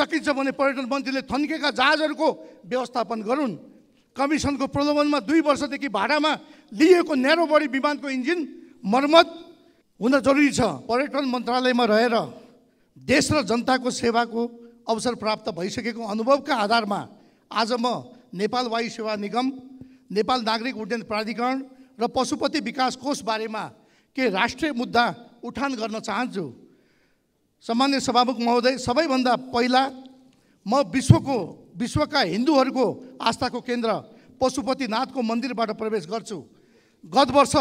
सकिन्छ भने पर्यटन मन्त्रीले थन्केका जहाजहरूको व्यवस्थापन गरून् कमिसनको प्रलोभनमा दुई वर्षदेखि भाडामा लिएको न्यारो बडी विमानको इन्जिन मर्मत हुन जरुरी छ पर्यटन मन्त्रालयमा रहेर देश र जनताको सेवाको अवसर प्राप्त भइसकेको अनुभवका आधारमा आज म नेपाल वायु सेवा निगम नेपाल नागरिक उड्डयन प्राधिकरण र पशुपति विकास कोषबारेमा बारेमा के राष्ट्रिय मुद्दा उठान गर्न चाहन्छु सामान्य सभामुख महोदय सबैभन्दा पहिला म विश्वको विश्वका हिन्दूहरूको आस्थाको केन्द्र पशुपतिनाथको मन्दिरबाट प्रवेश गर्छु गत वर्ष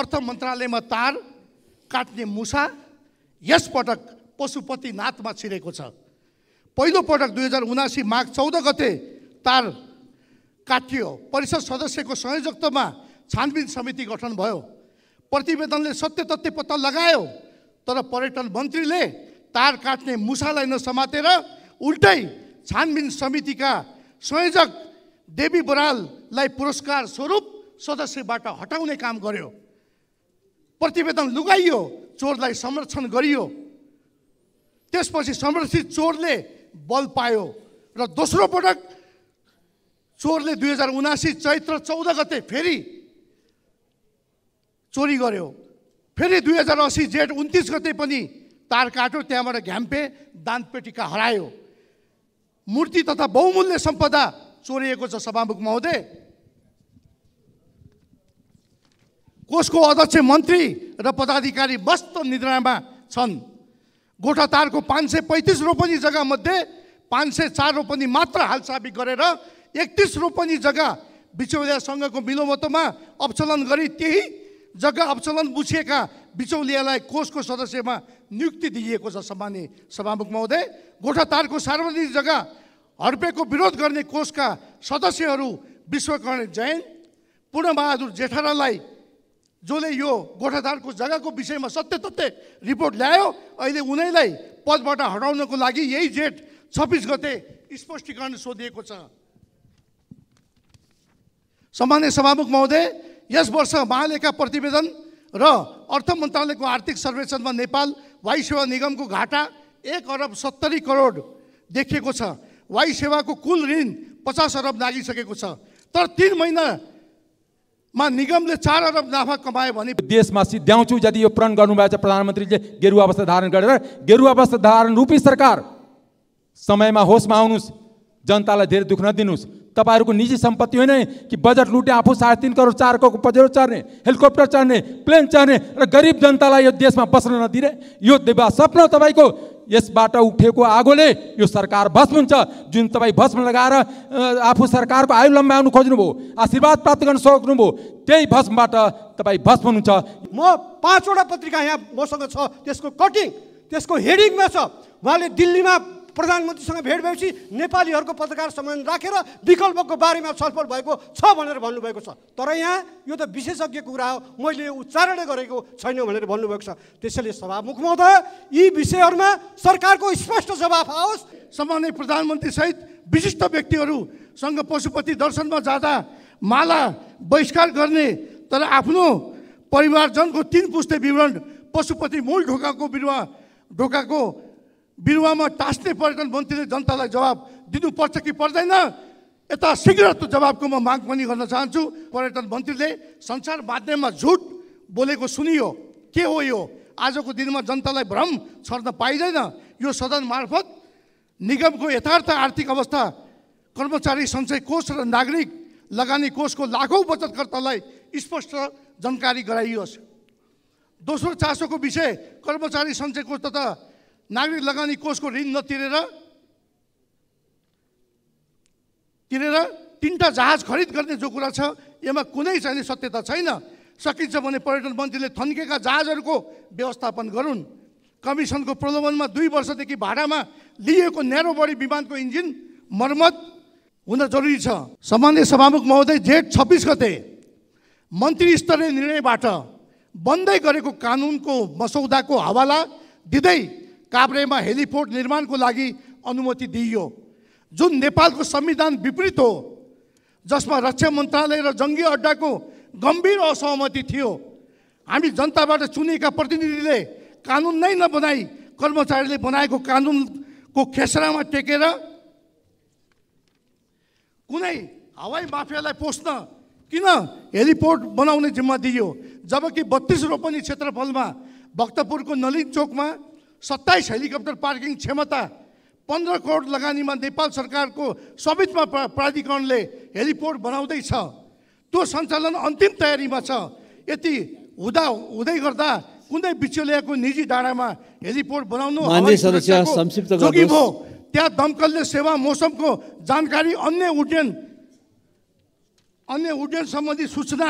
अर्थ मन्त्रालयमा तार काट्ने मुसा यसपटक पशुपतिनाथमा छिरेको छ पहिलोपटक दुई हजार उनासी माघ चौध गते तार काटियो परिषद सदस्यको संयोजकत्वमा छानबिन समिति गठन भयो प्रतिवेदनले सत्य तथ्य पत्ता लगायो तर पर्यटन मन्त्रीले तार काट्ने मुसालाई नसमातेर उल्टै छानबिन समितिका संयोजक देवी बराललाई पुरस्कार स्वरूप सदस्यबाट हटाउने काम गर्यो प्रतिवेदन लुगाइयो चोरलाई संरक्षण गरियो त्यसपछि संरक्षित चोरले बल पायो र दोस्रो पटक चोरले दुई हजार उनासी चैत्र चौध गते फेरि चोरी गर्यो फेरि दुई हजार असी जेठ उन्तिस गते पनि तार काट्यो त्यहाँबाट घ्याम्पे दानपेटिका हरायो मूर्ति तथा बहुमूल्य सम्पदा चोरिएको छ सभामुख महोदय कोषको अध्यक्ष मन्त्री र पदाधिकारी मस्त निद्रामा छन् गोठा तारको पाँच सय पैँतिस रोपनी जग्गामध्ये पाँच सय चार रोपनी मात्र हालसाबी गरेर एकतिस रोपनी जग्गा बिचौलियासँगको मिलोमतोमा अपचलन गरी त्यही जग्गा अवचलन बुझिएका बिचौलियालाई कोषको सदस्यमा नियुक्ति दिइएको छ सम्मान्य सभामुख महोदय गोठातारको सार्वजनिक जग्गा हर्पेको विरोध गर्ने कोषका सदस्यहरू विश्वकर्ण जैन पूर्णबहादुर जेठारालाई जसले यो गोठातारको जग्गाको विषयमा सत्य तथ्य रिपोर्ट ल्यायो अहिले उनैलाई पदबाट हटाउनको लागि यही जेठ छब्बिस गते स्पष्टीकरण सोधिएको छ सामान्य सभामुख महोदय यस वर्ष महालेखा प्रतिवेदन र अर्थ मन्त्रालयको आर्थिक सर्वेक्षणमा नेपाल वायु सेवा निगमको घाटा एक अरब सत्तरी करोड देखिएको छ वायु सेवाको कुल ऋण पचास अरब नागिसकेको छ तर तिन महिनामा निगमले चार अरब नाफा कमायो भने देशमा सिद्ध्याउँछु यदि यो प्रण गर्नुभएको छ प्रधानमन्त्रीले गेरुवा अवस्था धारण गरेर गेरुवा अवस्था धारण रूपी सरकार समयमा होसमा आउनुहोस् जनतालाई धेरै दुःख नदिनुहोस् तपाईँहरूको निजी सम्पत्ति होइन कि बजेट लुटे आफू साढे तिन करोड चार करोड बजेट चढ्ने हेलिकप्टर चढ्ने प्लेन चढ्ने र गरिब जनतालाई यो देशमा बस्न नदिने यो देवा सपना तपाईँको यसबाट उठेको आगोले यो सरकार भस्म हुन्छ जुन तपाईँ भस्म लगाएर आफू सरकारको आयु लम्ब्याउनु खोज्नुभयो आशीर्वाद प्राप्त गर्न सक्नुभयो त्यही भस्मबाट तपाईँ भस्म हुनुहुन्छ म पाँचवटा पत्रिका यहाँ मसँग छ त्यसको कटिङ त्यसको हेडिङमा छ उहाँले दिल्लीमा प्रधानमन्त्रीसँग भेट भएपछि नेपालीहरूको पत्रकार सम्मेलन राखेर विकल्पको बारेमा छलफल भएको छ भनेर भन्नुभएको छ तर यहाँ यो त विशेषज्ञ कुरा हो मैले उच्चारण गरेको छैन भनेर भन्नुभएको छ त्यसैले सभामुख महोदय यी विषयहरूमा सरकारको स्पष्ट जवाफ आओस् सम्मान्य प्रधानमन्त्रीसहित विशिष्ट व्यक्तिहरूसँग पशुपति दर्शनमा जाँदा माला बहिष्कार गर्ने तर आफ्नो परिवारजनको तिन पुस्ते विवरण पशुपति मूल ढोकाको बिरुवा ढोकाको बिरुवामा टाँस्ने पर्यटन मन्त्रीले जनतालाई जवाब दिनुपर्छ कि पर्दैन यता शीघ्र त्यो जवाबको म माग पनि गर्न चाहन्छु पर्यटन मन्त्रीले संसार माध्यममा झुट बोलेको सुनियो के हो यो आजको दिनमा जनतालाई भ्रम छर्न पाइँदैन यो सदन मार्फत निगमको यथार्थ आर्थिक अवस्था कर्मचारी सञ्चय कोष र नागरिक लगानी कोषको लाखौँ बचतकर्तालाई स्पष्ट जानकारी गराइयोस् दोस्रो चासोको विषय कर्मचारी सञ्चय कोष तथा नागरिक लगानी कोषको ऋण नतिरेर तिरेर तिनवटा जहाज खरिद गर्ने जो कुरा छ यसमा कुनै चाहिने सत्यता छैन सकिन्छ भने पर्यटन मन्त्रीले थन्केका जहाजहरूको व्यवस्थापन गरून् कमिसनको प्रलोभनमा दुई वर्षदेखि भाडामा लिएको न्यारो बडी विमानको इन्जिन मर्मत हुन जरुरी छ सामान्य सभामुख महोदय जेठ छब्बिस गते मन्त्री स्तरीय निर्णयबाट बन्दै गरेको कानुनको मसौदाको हवाला दिँदै काभ्रेमा हेलिपोर्ट निर्माणको लागि अनुमति दिइयो जुन नेपालको संविधान विपरीत हो जसमा रक्षा मन्त्रालय र जङ्गी अड्डाको गम्भीर असहमति थियो हामी जनताबाट चुनिएका प्रतिनिधिले कानुन नै नबनाई कर्मचारीले बनाएको कानुनको खेसरामा टेकेर कुनै हवाई माफियालाई पोस्न किन हेलिपोर्ट बनाउने जिम्मा दिइयो जबकि बत्तिस रोपनी क्षेत्रफलमा भक्तपुरको नलिन चोकमा सत्ताइस हेलिकप्टर पार्किङ क्षमता पन्ध्र करोड लगानीमा नेपाल सरकारको स्वामित्वमा प्राधिकरणले हेलिपोर्ट बनाउँदैछ त्यो सञ्चालन अन्तिम तयारीमा छ यति हुँदा हुँदै गर्दा कुनै बिचौलियाको निजी डाँडामा हेलिपोर्ट बनाउनु त्यहाँ दमकलले सेवा मौसमको जानकारी अन्य उड्डयन अन्य उड्डयन सम्बन्धी सूचना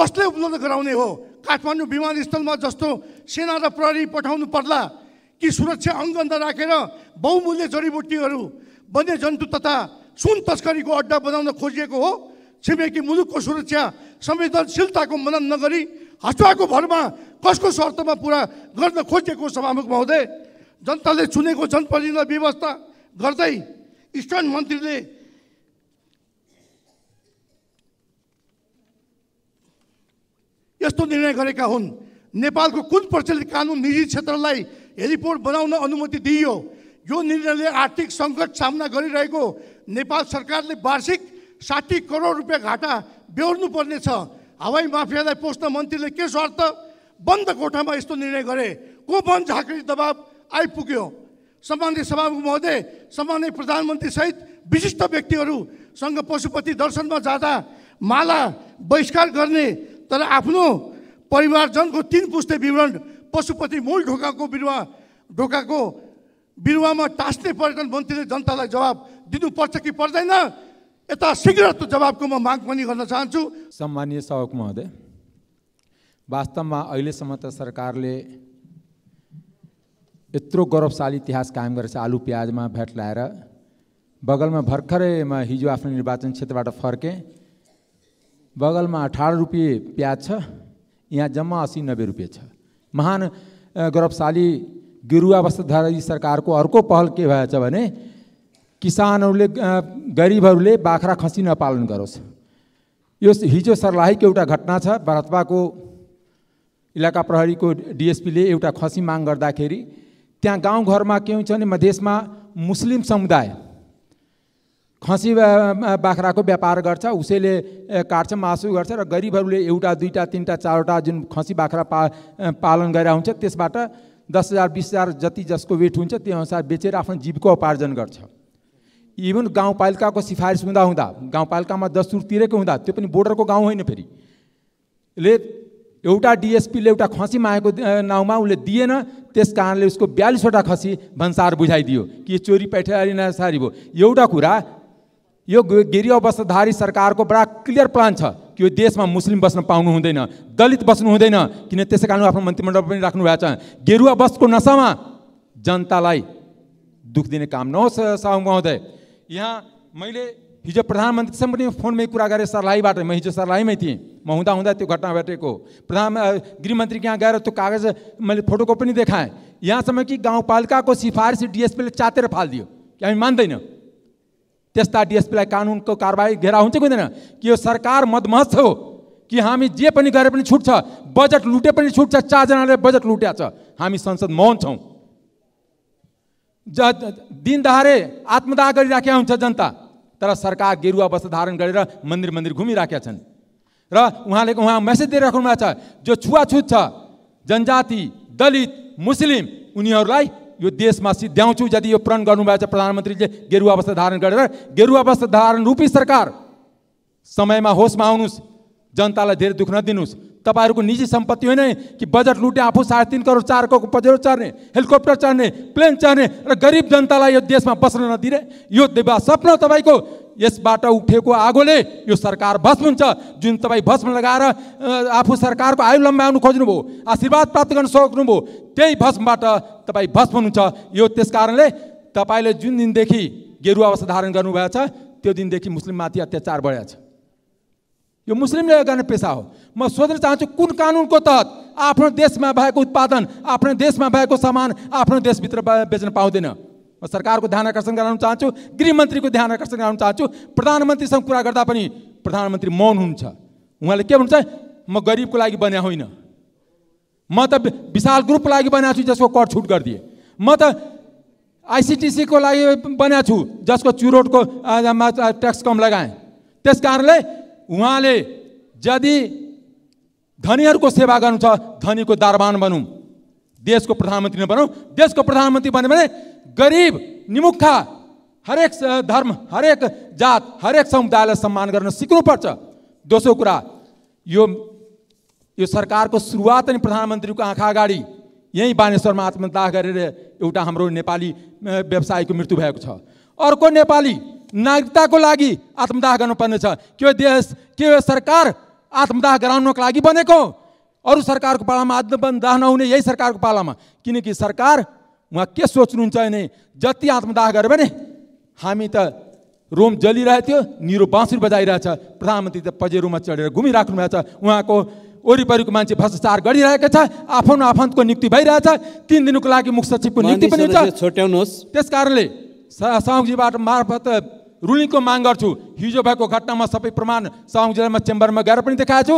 कसले उपलब्ध गराउने हो काठमाडौँ विमानस्थलमा जस्तो सेना र प्रहरी पठाउनु पर्ला कि सुरक्षा अङ्गन्ध राखेर बहुमूल्य जडीबुटीहरू वन्यजन्तु तथा सुन तस्करीको अड्डा बनाउन खोजिएको हो छिमेकी मुलुकको सुरक्षा संवेदनशीलताको मनन नगरी हस्तुवाको भरमा कसको शर्तमा पुरा गर्न खोजिएको सभामुख महोदय जनताले चुनेको जनप्रतिनिधि व्यवस्था गर्दै स्टन मन्त्रीले यस्तो निर्णय गरेका हुन् नेपालको कुन प्रचलित कानुन निजी क्षेत्रलाई हेलिपोर्ट बनाउन अनुमति दिइयो यो निर्णयले आर्थिक सङ्कट सामना गरिरहेको नेपाल सरकारले वार्षिक साठी करोड रुपियाँ घाटा बेहोर्नु पर्नेछ हवाई माफियालाई पोस्न मन्त्रीले के स्वार्थ बन्द कोठामा यस्तो निर्णय गरे को वन झाँक्री दबाब आइपुग्यो सामान्य सभामुख महोदय सामान्य प्रधानमन्त्रीसहित विशिष्ट व्यक्तिहरूसँग पशुपति दर्शनमा जाँदा माला बहिष्कार गर्ने तर आफ्नो परिवारजनको तिन पुस्ते विवरण पशुपति मूल ढोकाको बिरुवा ढोकाको बिरुवामा टास्ने पर्यटन मन्त्रीले जनतालाई जवाब दिनुपर्छ कि पर्दैन यता शीघ्र त्यो जवाबको म माग पनि गर्न चाहन्छु सम्मानीय सहक महोदय वास्तवमा अहिलेसम्म त सरकारले यत्रो गौरवशाली इतिहास कायम गरेछ आलु प्याजमा भेट लगाएर बगलमा भर्खरै म हिजो आफ्नो निर्वाचन क्षेत्रबाट फर्केँ बगलमा अठार रुपियाँ प्याज छ यहाँ जम्मा असी नब्बे रुपियाँ छ महान गौरवशाली गिरुवा वस्त्रधारी सरकारको अर्को पहल के भएछ भने किसानहरूले गरिबहरूले बाख्रा खसी नपालन गरोस् यो हिजो सर्लाहीको एउटा घटना छ भरतपाको इलाका प्रहरीको डिएसपीले एउटा खसी माग गर्दाखेरि त्यहाँ गाउँघरमा के हुन्छ भने मधेसमा मुस्लिम समुदाय खसी बाख्राको व्यापार गर्छ उसैले काट्छ मासु गर्छ र गरिबहरूले एउटा दुईवटा तिनवटा चारवटा जुन खसी बाख्रा पा पालन गरेर हुन्छ त्यसबाट दस हजार बिस हजार जति जसको वेट हुन्छ त्यो अनुसार बेचेर आफ्नो उपार्जन गर्छ इभन गाउँपालिकाको सिफारिस हुँदा हुँदा गाउँपालिकामा दस सुर तिरेको हुँदा त्यो पनि बोर्डरको गाउँ होइन फेरि ले एउटा डिएसपीले एउटा खसी मागेको नाउँमा उसले दिएन त्यस कारणले उसको बयालिसवटा खसी भन्सार बुझाइदियो कि चोरी पैठारी नसारी भयो एउटा कुरा यो गेरिया अवस्थाधारी सरकारको बडा क्लियर प्लान छ कि यो देशमा मुस्लिम बस्न पाउनु हुँदैन दलित बस्नु हुँदैन किन त्यसै कारण आफ्नो मन्त्रीमण्डल पनि राख्नु भएको छ गेरुवा बसको नसामा जनतालाई दुःख दिने काम नहोस् साहु महोदय यहाँ मैले हिजो प्रधानमन्त्रीसँग पनि फोनमै कुरा गरेँ सर्लाहीबाट म हिजो सर्लाहीमै थिएँ म हुँदा हुँदा त्यो घटना भेटेको प्रधान गृहमन्त्री कहाँ गएर त्यो कागज मैले फोटोको पनि देखाएँ यहाँसम्म कि गाउँपालिकाको सिफारिस डिएसपीले चातेर फालिदियो कि हामी मान्दैनौँ त्यस्ता डिएसपीलाई कानुनको कारवाही घेरा हुन्छ कि हुँदैन कि यो सरकार मदमस्त हो कि हामी जे पनि गरे पनि छुट्छ छ बजेट लुटे पनि छुट्छ चारजनाले बजेट लुट्या छ हामी संसद मौन छौँ ज दिनदहारे आत्मदाह गरिराखेका हुन्छ जनता तर सरकार गेरुवा वस्त्र धारण गरेर मन्दिर मन्दिर घुमिराखेका छन् र उहाँले उहाँ मेसेज दिइराख्नु भएको छ जो छुवाछुत छ जनजाति दलित मुस्लिम उनीहरूलाई यो देशमा सिद्ध्याउँछु यदि यो प्रण गर्नुभएछ प्रधानमन्त्रीले गेरुवा अवस्था धारण गरेर गेरुवा अवस्था धारण रूपी सरकार समयमा होसमा आउनुहोस् जनतालाई धेरै दुःख नदिनुहोस् तपाईँहरूको निजी सम्पत्ति होइन कि बजेट लुटे आफू साढे तिन करोड चार करोडको पजेरो चढ्ने हेलिकप्टर चढ्ने प्लेन चढ्ने र गरिब जनतालाई यो देशमा बस्न नदिने यो सपना तपाईँको यसबाट उठेको आगोले यो सरकार भस्म हुन्छ जुन तपाईँ भस्म लगाएर आफू सरकारको आयु लम्ब्याउनु खोज्नुभयो आशीर्वाद प्राप्त गर्न सक्नुभयो त्यही भस्मबाट तपाईँ भस्म हुनुहुन्छ यो त्यस कारणले तपाईँले जुन दिनदेखि गेरुवा अवस्था धारण गर्नुभएको छ त्यो दिनदेखि मुस्लिममाथि अत्याचार बढेको छ यो मुस्लिमले गर्ने पेसा हो म सोध्न चाहन्छु कुन कानुनको तहत आफ्नो देशमा भएको उत्पादन आफ्नो देशमा भएको सामान आफ्नो देशभित्र बेच्न पाउँदैन म सरकारको ध्यान आकर्षण गराउन चाहन्छु गृहमन्त्रीको ध्यान आकर्षण गराउन चाहन्छु प्रधानमन्त्रीसँग कुरा गर्दा पनि प्रधानमन्त्री मौन हुन्छ उहाँले के भन्नुहुन्छ म गरिबको लागि बन्या होइन म त विशाल ग्रुपको लागि बनाएको छु जसको कर छुट गरिदिए म त आइसिटिसीको लागि बनाएको छु जसको चुरोटको ट्याक्स कम लगाएँ त्यस कारणले उहाँले यदि धनीहरूको सेवा गर्नु छ धनीको दारबान बनौँ देशको प्रधानमन्त्री नबनाउँ देशको प्रधानमन्त्री बन्यो भने गरिब निमुखा हरेक धर्म हरेक जात हरेक समुदायलाई सम्मान गर्न सिक्नुपर्छ दोस्रो कुरा यो यो सरकारको सुरुवात अनि प्रधानमन्त्रीको आँखा अगाडि यहीँ बानेश्वरमा आत्मदाह गरेर एउटा हाम्रो नेपाली व्यवसायको मृत्यु भएको छ अर्को नेपाली नागरिकताको लागि आत्मदाह गर्नुपर्ने छ के देश के सरकार आत्मदाह गराउनको लागि बनेको अरू सरकारको पालामा आत्मदाह नहुने यही सरकारको पालामा किनकि सरकार उहाँ के सोच्नुहुन्छ भने जति आत्मदाह गऱ्यो भने हामी त रोम जलिरहेको थियो निरो बाँसुरी बजाइरहेछ प्रधानमन्त्री त पजेरोमा चढेर घुमिराख्नु भएको छ उहाँको वरिपरिको मान्छे भ्रष्टाचार गरिरहेको छ आफ्नो आफन्तको नियुक्ति भइरहेछ तिन दिनको लागि मुख्य सचिवको नियुक्ति पनि छोट्याउनुहोस् त्यस कारणले सहजीबाट मार्फत रुलिङको माग गर्छु हिजो भएको घटनामा सबै प्रमाण साउङ जिल्लामा चेम्बरमा गएर पनि देखाएको छु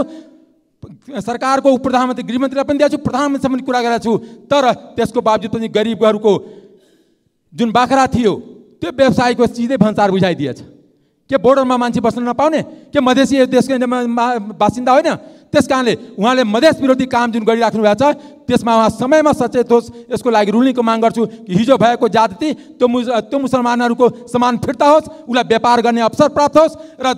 सरकारको उप प्रधानमन्त्री गृहमन्त्रीलाई पनि दिएको छु प्रधानमन्त्रीसम्म पनि कुरा गरेको छु तर त्यसको बावजुद पनि गरिबहरूको जुन बाख्रा थियो त्यो व्यवसायको सिधै भन्सार बुझाइदिएछ के बोर्डरमा मान्छे बस्न नपाउने के मधेसी देशको बासिन्दा होइन त्यस कारणले उहाँले मधेस विरोधी काम जुन गरिराख्नु भएको छ त्यसमा उहाँ समयमा सचेत होस् यसको लागि रुलिङको माग गर्छु कि हिजो भएको जाति त्यो मुस त्यो मुसलमानहरूको सामान फिर्ता होस् उसलाई व्यापार गर्ने अवसर प्राप्त होस् र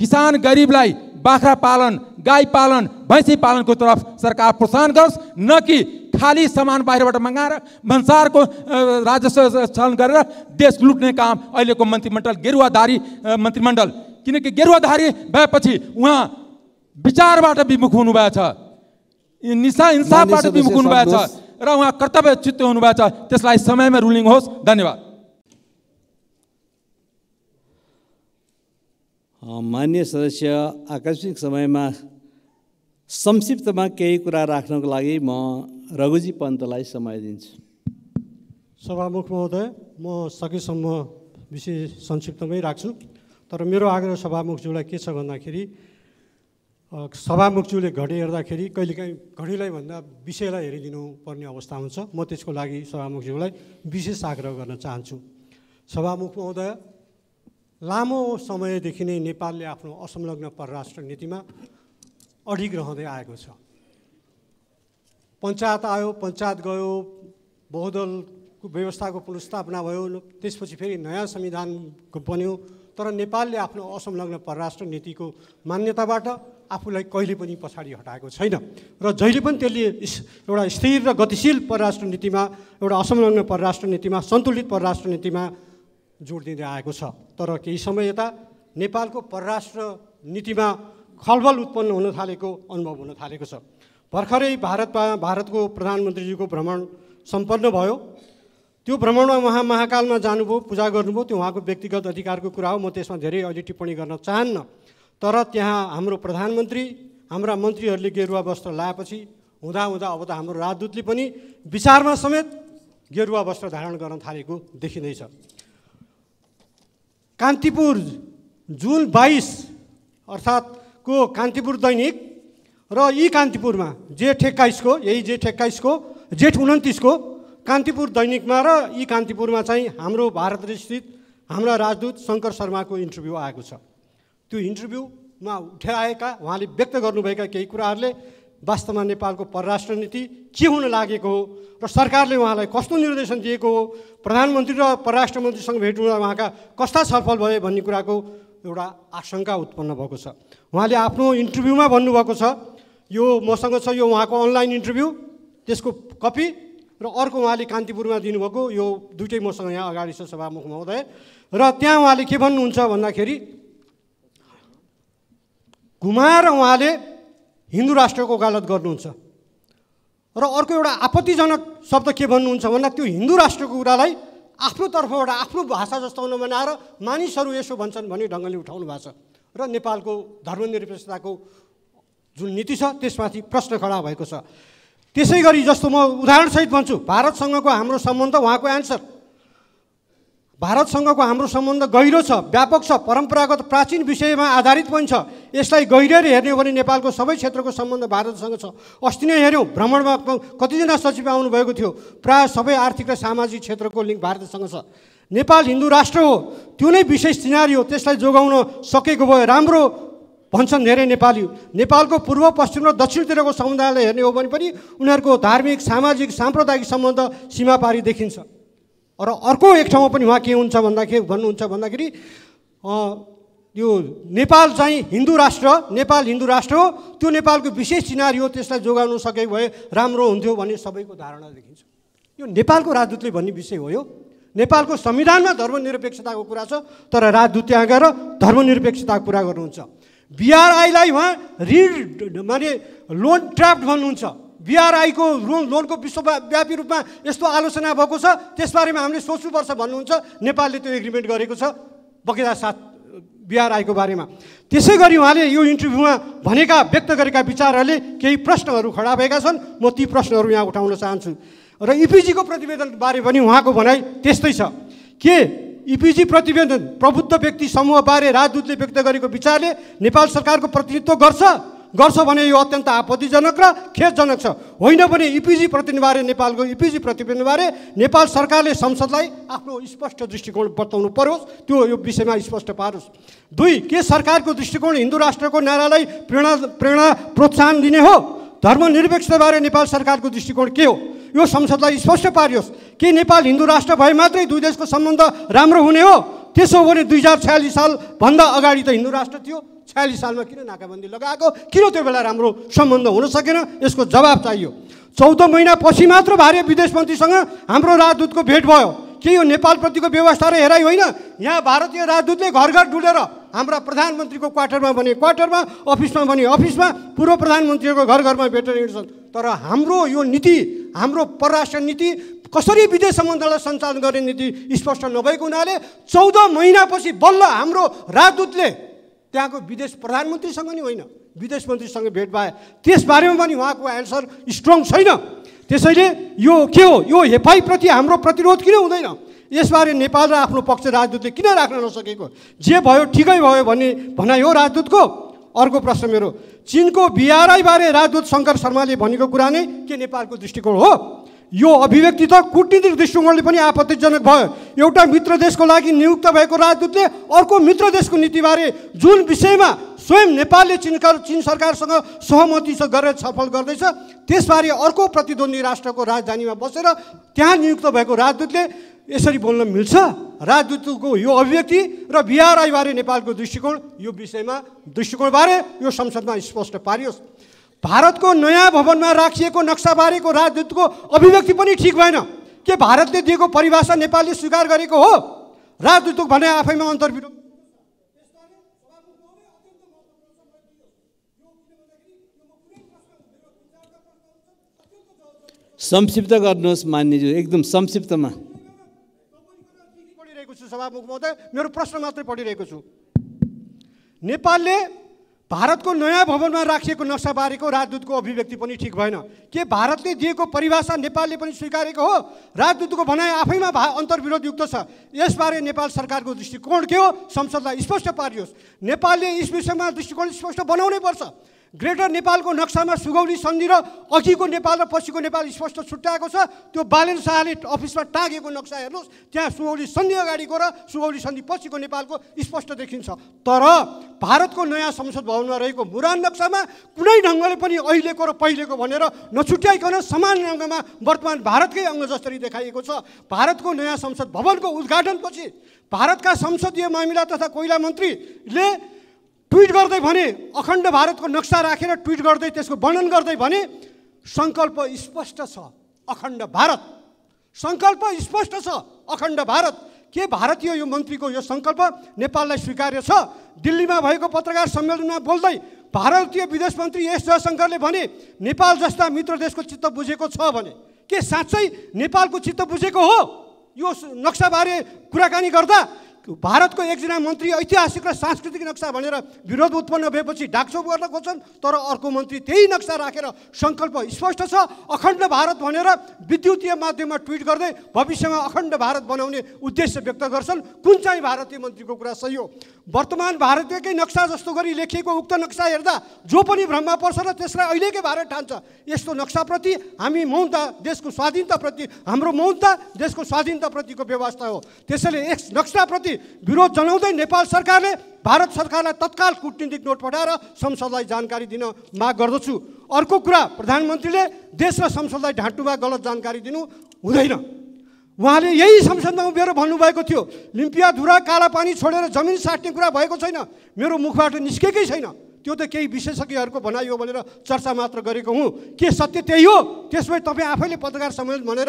किसान गरिबलाई बाख्रा पालन गाई पालन भैँसी पालनको तर्फ सरकार प्रोत्साहन गरोस् न कि खाली सामान बाहिरबाट मगाएर भन्सारको राजस्व छलन गरेर देश लुट्ने काम अहिलेको मन्त्रीमण्डल गेरुवाधारी मन्त्रीमण्डल किनकि गेरुवाधारी भएपछि उहाँ विचारबाट विमुख हुनुभएको छ निसा इन्साफबाट विमुख हुनुभएको छ र उहाँ कर्तव्य चित्त हुनुभएको छ त्यसलाई समयमा रुलिङ होस् धन्यवाद मान्य सदस्य आकस्मिक समयमा संक्षिप्तमा केही कुरा राख्नको लागि म रघुजी पन्तलाई समय दिन्छु सभामुख महोदय म सकेसम्म विशेष संक्षिप्तमै राख्छु तर मेरो आग्रह सभामुखज्यूलाई के छ भन्दाखेरि सभामुखज्यूले घडी हेर्दाखेरि कहिलेकाहीँ घडीलाई भन्दा विषयलाई हेरिदिनु पर्ने अवस्था हुन्छ म त्यसको लागि सभामुखज्यूलाई विशेष आग्रह गर्न चाहन्छु सभामुख महोदय लामो समयदेखि नै नेपालले आफ्नो असंलग्न परराष्ट्र नीतिमा अडिग रहँदै आएको छ पञ्चायत आयो पञ्चायत गयो बहुदलको व्यवस्थाको पुनस्थापना भयो त्यसपछि फेरि नयाँ संविधानको बन्यो तर नेपालले आफ्नो असंलग्न परराष्ट्र नीतिको मान्यताबाट आफूलाई कहिले पनि पछाडि हटाएको छैन र जहिले पनि त्यसले एउटा स्थिर र गतिशील परराष्ट्र नीतिमा एउटा असंलग्न परराष्ट्र नीतिमा सन्तुलित परराष्ट्र नीतिमा जोड दिँदै आएको छ तर केही समय यता नेपालको परराष्ट्र नीतिमा खलबल उत्पन्न हुन थालेको अनुभव हुन थालेको छ भर्खरै भारतमा भारतको प्रधानमन्त्रीजीको भ्रमण सम्पन्न भयो त्यो भ्रमणमा उहाँ महाकालमा जानुभयो पूजा गर्नुभयो त्यो उहाँको व्यक्तिगत अधिकारको कुरा हो म त्यसमा धेरै अहिले टिप्पणी गर्न चाहन्न तर त्यहाँ हाम्रो प्रधानमन्त्री हाम्रा मन्त्रीहरूले गेरुवा वस्त्र लाएपछि हुँदा अब त हाम्रो राजदूतले पनि विचारमा समेत गेरुवा वस्त्र धारण गर्न थालेको देखिँदैछ कान्तिपुर जुन बाइस अर्थात्को कान्तिपुर दैनिक र यी कान्तिपुरमा जेठ एक्काइसको यही जेठ एक्काइसको जेठ उन्तिसको कान्तिपुर दैनिकमा र यी कान्तिपुरमा चाहिँ हाम्रो भारतस्थित स्थित हाम्रा राजदूत शङ्कर शर्माको इन्टरभ्यू आएको छ त्यो इन्टरभ्यूमा उठाएका उहाँले व्यक्त गर्नुभएका केही कुराहरूले वास्तवमा नेपालको परराष्ट्र नीति के हुन लागेको हो र सरकारले उहाँलाई कस्तो निर्देशन दिएको हो प्रधानमन्त्री र परराष्ट्र मन्त्रीसँग भेट हुँदा उहाँका कस्ता छलफल भए भन्ने कुराको एउटा आशंका उत्पन्न भएको छ उहाँले आफ्नो इन्टरभ्यूमा भन्नुभएको छ यो मसँग छ यो उहाँको अनलाइन इन्टरभ्यू त्यसको कपी र अर्को उहाँले कान्तिपुरमा दिनुभएको यो दुइटै मसँग यहाँ अगाडि छ सभामुख महोदय र त्यहाँ उहाँले के भन्नुहुन्छ भन्दाखेरि घुमाएर उहाँले हिन्दू राष्ट्रको गलत गर्नुहुन्छ र अर्को एउटा आपत्तिजनक शब्द के भन्नुहुन्छ भन्दा त्यो हिन्दू राष्ट्रको कुरालाई आफ्नो तर्फबाट आफ्नो भाषा जस्तो नबनाएर मानिसहरू यसो भन्छन् भन्ने ढङ्गले उठाउनु भएको छ र नेपालको धर्मनिरपेक्षताको जुन नीति छ त्यसमाथि प्रश्न खडा भएको छ त्यसै गरी जस्तो म उदाहरणसहित भन्छु भारतसँगको हाम्रो सम्बन्ध उहाँको एन्सर भारतसँगको हाम्रो सम्बन्ध गहिरो छ व्यापक छ परम्परागत प्राचीन विषयमा आधारित पनि छ यसलाई गहिरो हेर्ने हो भने नेपालको सबै क्षेत्रको सम्बन्ध भारतसँग छ अस्ति नै हेऱ्यौँ भ्रमणमा कतिजना सचिव आउनुभएको थियो प्रायः सबै आर्थिक र सामाजिक क्षेत्रको लिङ्क भारतसँग छ नेपाल हिन्दू राष्ट्र हो त्यो नै विशेष चिनारी हो त्यसलाई जोगाउन सकेको भयो राम्रो भन्छन् धेरै नेपाली नेपालको पूर्व पश्चिम र दक्षिणतिरको समुदायलाई हेर्ने हो भने पनि उनीहरूको धार्मिक सामाजिक साम्प्रदायिक सम्बन्ध सीमापारी देखिन्छ र अर्को एक ठाउँमा पनि उहाँ के हुन्छ भन्दाखेरि भन्नुहुन्छ भन्दाखेरि यो नेपाल चाहिँ हिन्दू राष्ट्र नेपाल हिन्दू राष्ट्र हो त्यो नेपालको विशेष चिनारी हो त्यसलाई जोगाउन सकेको भए राम्रो हुन्थ्यो भन्ने सबैको धारणा देखिन्छ यो नेपालको राजदूतले भन्ने विषय हो यो नेपालको संविधानमा धर्मनिरपेक्षताको कुरा छ तर राजदूत त्यहाँ गएर धर्मनिरपेक्षताको कुरा गर्नुहुन्छ बिआरआईलाई उहाँ रिड माने लोन ट्राफ्ट भन्नुहुन्छ बिआरआईको लोन लोनको विश्वव्यापी रूपमा यस्तो आलोचना भएको छ त्यसबारेमा हामीले सोच्नुपर्छ भन्नुहुन्छ नेपालले त्यो एग्रिमेन्ट गरेको छ बकिदा साथ बिआरआईको बारेमा त्यसै गरी उहाँले यो इन्टरभ्यूमा भनेका व्यक्त गरेका विचारहरूले केही प्रश्नहरू खडा भएका छन् म ती प्रश्नहरू यहाँ उठाउन चाहन्छु र इपिजीको प्रतिवेदनबारे पनि उहाँको भनाइ त्यस्तै छ के इपिजी प्रतिवेदन प्रबुद्ध व्यक्ति समूहबारे राजदूतले व्यक्त गरेको विचारले नेपाल सरकारको प्रतिनिधित्व गर्छ गर्छ भने यो अत्यन्त आपत्तिजनक र खेदजनक छ होइन भने इपिजी प्रतिनिधिबारे नेपालको इपिजी प्रतिनिधिबारे नेपाल सरकारले संसदलाई आफ्नो स्पष्ट दृष्टिकोण बताउनु परोस् त्यो यो विषयमा स्पष्ट पारोस् दुई के सरकारको दृष्टिकोण हिन्दू राष्ट्रको नारालाई प्रेरणा प्रेरणा प्रोत्साहन दिने हो धर्मनिरपेक्षताबारे नेपाल सरकारको दृष्टिकोण के हो यो संसदलाई स्पष्ट पारियोस् के नेपाल हिन्दू राष्ट्र भए मात्रै दुई देशको सम्बन्ध राम्रो हुने हो त्यसो हो भने दुई हजार छयालिस सालभन्दा अगाडि त हिन्दू राष्ट्र थियो छयालिस सालमा किन नाकाबन्दी लगाएको किन त्यो बेला राम्रो सम्बन्ध हुन सकेन यसको जवाब चाहियो चौध महिनापछि मात्र भारतीय विदेश मन्त्रीसँग हाम्रो राजदूतको भेट भयो के यो नेपालप्रतिको व्यवस्था र हेराइ होइन यहाँ भारतीय राजदूतले घर घर डुलेर हाम्रा प्रधानमन्त्रीको क्वार्टरमा भने क्वार्टरमा अफिसमा भने अफिसमा पूर्व प्रधानमन्त्रीको घर घरमा भेटेर हिँड्छन् तर हाम्रो यो नीति हाम्रो परराष्ट्र नीति कसरी विदेश सम्बन्धलाई सञ्चालन गर्ने नीति स्पष्ट नभएको हुनाले चौध महिनापछि बल्ल हाम्रो राजदूतले त्यहाँको विदेश प्रधानमन्त्रीसँग नि होइन विदेश मन्त्रीसँग भेट भए त्यसबारेमा पनि उहाँको एन्सर स्ट्रङ छैन त्यसैले यो के हो यो हेफाइप्रति हाम्रो प्रतिरोध किन हुँदैन यसबारे नेपाल र आफ्नो पक्ष राजदूतले किन राख्न नसकेको जे भयो ठिकै भयो भन्ने भनाइ हो राजदूतको अर्को प्रश्न मेरो चिनको बिआरआईबारे राजदूत शङ्कर शर्माले भनेको कुरा नै के नेपालको दृष्टिकोण हो यो अभिव्यक्ति त कुटनीतिक दृष्टिकोणले पनि आपत्तिजनक भयो एउटा मित्र देशको लागि नियुक्त भएको राजदूतले अर्को मित्र देशको नीतिबारे जुन विषयमा स्वयं नेपालले चिनका चिन सरकारसँग सहमति गरेर छलफल गर्दैछ त्यसबारे अर्को प्रतिद्वन्दी राष्ट्रको राजधानीमा बसेर त्यहाँ नियुक्त भएको राजदूतले यसरी बोल्न मिल्छ राजदूतको यो अभिव्यक्ति र बिहार बिआरआईबारे नेपालको दृष्टिकोण यो विषयमा दृष्टिकोणबारे यो संसदमा स्पष्ट पारियोस् भारतको नयाँ भवनमा राखिएको नक्साबारेको राजदूतको अभिव्यक्ति पनि ठिक भएन के भारतले दिएको परिभाषा नेपालले स्वीकार गरेको हो राजदूत भने आफैमा अन्तर्विरोध संक्षिप्त गर्नुहोस् मान्यज्यू एकदम संक्षिप्तमा सभामुख महोदय मेरो प्रश्न मात्रै पढिरहेको छु नेपालले भारतको नयाँ भवनमा राखिएको नक्साबारेको राजदूतको अभिव्यक्ति पनि ठिक भएन के भारतले दिएको परिभाषा नेपालले पनि स्वीकारेको हो राजदूतको भनाइ आफैमा भा अन्तर्विरोधयुक्त छ यसबारे नेपाल सरकारको दृष्टिकोण के हो संसदलाई स्पष्ट पारियोस् नेपालले यस विषयमा दृष्टिकोण स्पष्ट बनाउनै पर्छ ग्रेटर नेपालको नक्सामा सुगौली सन्धि र अघिको नेपाल र पछिको नेपाल स्पष्ट छुट्याएको छ त्यो बालेन शाहले अफिसमा टाँगेको नक्सा हेर्नुहोस् त्यहाँ सुगौली सन्धि अगाडिको र सुगौली सन्धि पछिको नेपालको स्पष्ट देखिन्छ तर भारतको नयाँ संसद भवनमा रहेको मुरान नक्सामा कुनै ढङ्गले पनि अहिलेको र पहिलेको भनेर नछुट्याइकन समान ढङ्गमा वर्तमान भारतकै अङ्ग जसरी देखाइएको छ भारतको नयाँ संसद भवनको उद्घाटनपछि भारतका संसदीय मामिला तथा कोइला मन्त्रीले ट्विट गर्दै भने अखण्ड भारतको नक्सा राखेर ट्विट गर्दै त्यसको वर्णन गर्दै भने सङ्कल्प स्पष्ट छ अखण्ड भारत सङ्कल्प स्पष्ट छ अखण्ड भारत के भारतीय यो मन्त्रीको यो सङ्कल्प नेपाललाई स्वीकार्य छ दिल्लीमा भएको पत्रकार सम्मेलनमा बोल्दै भारतीय विदेश मन्त्री एस जयशङ्करले भने नेपाल जस्ता मित्र देशको चित्त बुझेको छ भने के साँच्चै नेपालको चित्त बुझेको हो यो नक्साबारे कुराकानी गर्दा भारतको एकजना मन्त्री ऐतिहासिक र सांस्कृतिक नक्सा भनेर विरोध उत्पन्न भएपछि डाक्सो गर्न खोज्छन् तर अर्को मन्त्री त्यही नक्सा राखेर सङ्कल्प स्पष्ट छ अखण्ड भारत भनेर विद्युतीय माध्यममा ट्विट गर्दै भविष्यमा अखण्ड भारत बनाउने उद्देश्य व्यक्त गर्छन् कुन चाहिँ भारतीय मन्त्रीको कुरा सही हो वर्तमान भारतीयकै नक्सा जस्तो गरी लेखिएको उक्त नक्सा हेर्दा जो पनि भ्रममा पर्छ र त्यसलाई अहिलेकै भारत ठान्छ यस्तो नक्साप्रति हामी मौनता देशको स्वाधीनताप्रति हाम्रो मौनता देशको स्वाधीनताप्रतिको व्यवस्था हो त्यसैले यस नक्साप्रति विरोध जनाउँदै नेपाल सरकारले भारत सरकारलाई तत्काल कुटनीतिक नोट पठाएर संसदलाई जानकारी दिन माग गर्दछु अर्को कुरा प्रधानमन्त्रीले देश र संसदलाई ढाँटुमा गलत जानकारी दिनु हुँदैन उहाँले यही संसदमा उभिएर भन्नुभएको थियो लिम्पियाधुरा काला पानी छोडेर जमिन साट्ने कुरा भएको छैन मेरो मुखबाट निस्केकै छैन त्यो त केही विशेषज्ञहरूको भनाइ हो भनेर चर्चा मात्र गरेको हुँ के सत्य त्यही हो त्यसमै तपाईँ आफैले पत्रकार सम्मेलन भनेर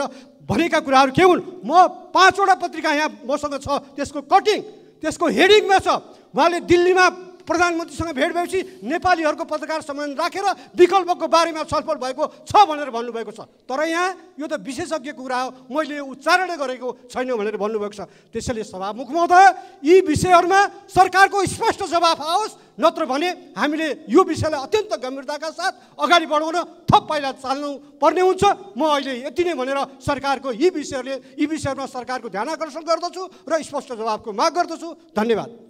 भनेका कुराहरू के हुन् म पाँचवटा पत्रिका यहाँ मसँग छ त्यसको कटिङ त्यसको हेडिङमा छ उहाँले दिल्लीमा प्रधानमन्त्रीसँग भेट भएपछि नेपालीहरूको पत्रकार सम्मेलन राखेर रा, विकल्पको बारेमा छलफल भएको छ भनेर भन्नुभएको छ तर यहाँ यो त विशेषज्ञको कुरा हो मैले उच्चारण गरेको छैन भनेर भन्नुभएको छ त्यसैले सभामुख महोदय यी विषयहरूमा सरकारको स्पष्ट जवाफ आओस् नत्र भने हामीले यो विषयलाई अत्यन्त गम्भीरताका साथ अगाडि बढाउन थप पाइला चाल्नु पर्ने हुन्छ म अहिले यति नै भनेर सरकारको यी विषयहरूले यी विषयहरूमा सरकारको ध्यान आकर्षण गर्दछु र स्पष्ट जवाबको माग गर्दछु धन्यवाद